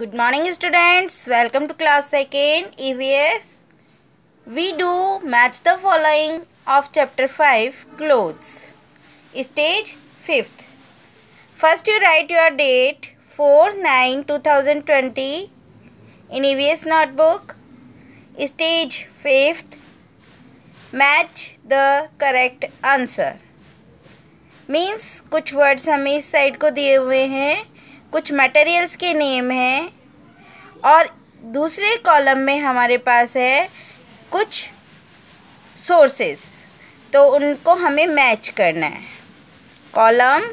good morning students welcome to class second evs we do match the following of chapter 5 clothes stage 5th first you write your date 4 9 2020 in evs notebook stage 5th match the correct answer means कुछ words हमें इस side को दिए हुए हैं कुछ materials के name हैं और दूसरे कॉलम में हमारे पास है कुछ सोर्सेस तो उनको हमें मैच करना है कॉलम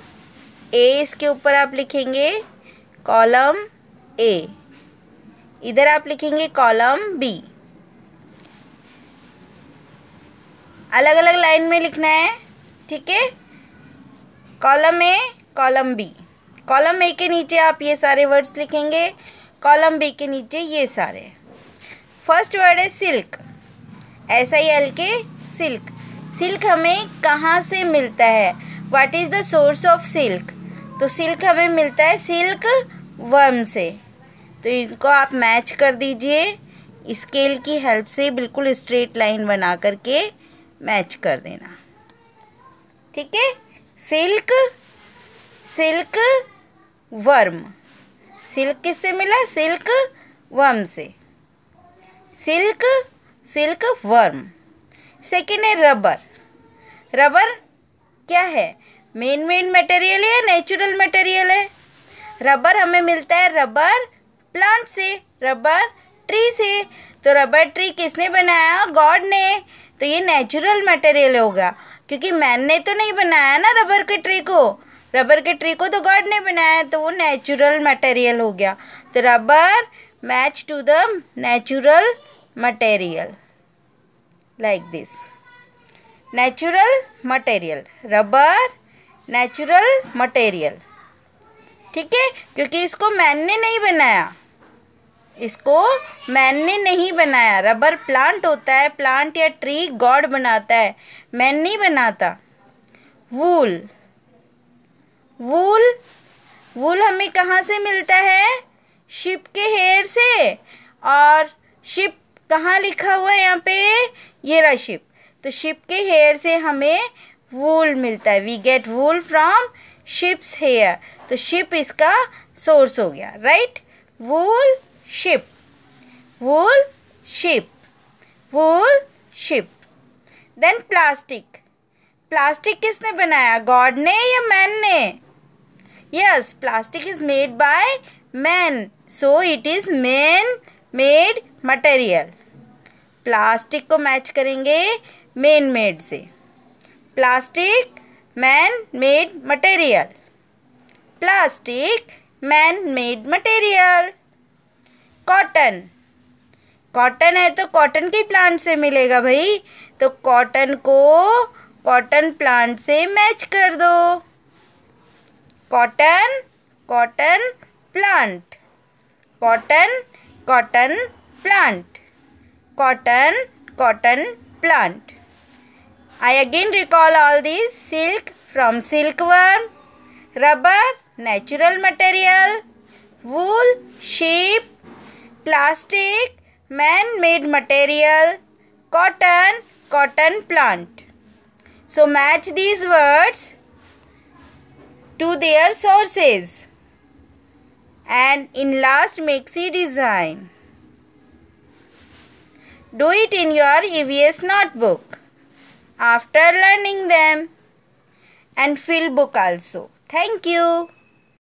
ए इसके ऊपर आप लिखेंगे कॉलम ए इधर आप लिखेंगे कॉलम बी अलग अलग लाइन में लिखना है ठीक है column A column B column A के नीचे आप ये सारे वर्ड्स लिखेंगे कॉलम बी के नीचे ये सारे फर्स्ट वर्ड है silk S I L K silk silk हमें कहाँ से मिलता है what is the source of silk तो सिल्क हमें मिलता है सिल्क वर्म से तो इनको आप मैच कर दीजिए स्केल की हेल्प से बिल्कुल स्ट्रेट लाइन बना करके मैच कर देना ठीक है सिल्क सिल्क वर्म सिल्क किससे मिला सिल्क वर्म से सिल्क सिल्क वर्म सेकेंड है रबर रबर क्या है मेन मेन मटेरियल है नेचुरल मटेरियल है रबर हमें मिलता है रबर प्लांट से रबर ट्री से तो रबर ट्री किसने बनाया गॉड ने तो ये नेचुरल मटेरियल होगा क्योंकि मैन ने तो नहीं बनाया ना रबर के ट्री को रबर के ट्री को तो गॉड ने बनाया तो वो नेचुरल मटेरियल हो गया तो rubber match to the natural material like this natural material rubber natural material ठीक है क्योंकि इसको मैन ने नहीं बनाया इसको मैन ने नहीं बनाया रबर प्लांट होता है प्लांट या ट्री गॉड बनाता है मैन नहीं बनाता वूल वूल वूल हमें कहाँ से मिलता है शिप के हेयर से और शिप कहाँ लिखा हुआ है यहाँ पे ये रहा शिप तो शिप के हेयर से हमें वूल मिलता है we get wool from sheep's hair तो शिप इसका सोर्स हो गया right wool sheep wool sheep wool sheep then plastic plastic किसने बनाया गॉड ने या मैन ने yes plastic is made by man so it is man made material plastic को मैच करेंगे मैन मेड से plastic man made material plastic man made material cotton cotton है तो कॉटन के प्लांट से मिलेगा भाई तो कॉटन को कॉटन प्लांट से मैच कर दो cotton cotton plant cotton cotton plant cotton cotton plant i again recall all these silk from silkworm rubber natural material wool sheep plastic man made material cotton cotton plant so match these words to their sources and in last maxi design. Do it in your EVS notebook after learning them and fill book also. Thank you.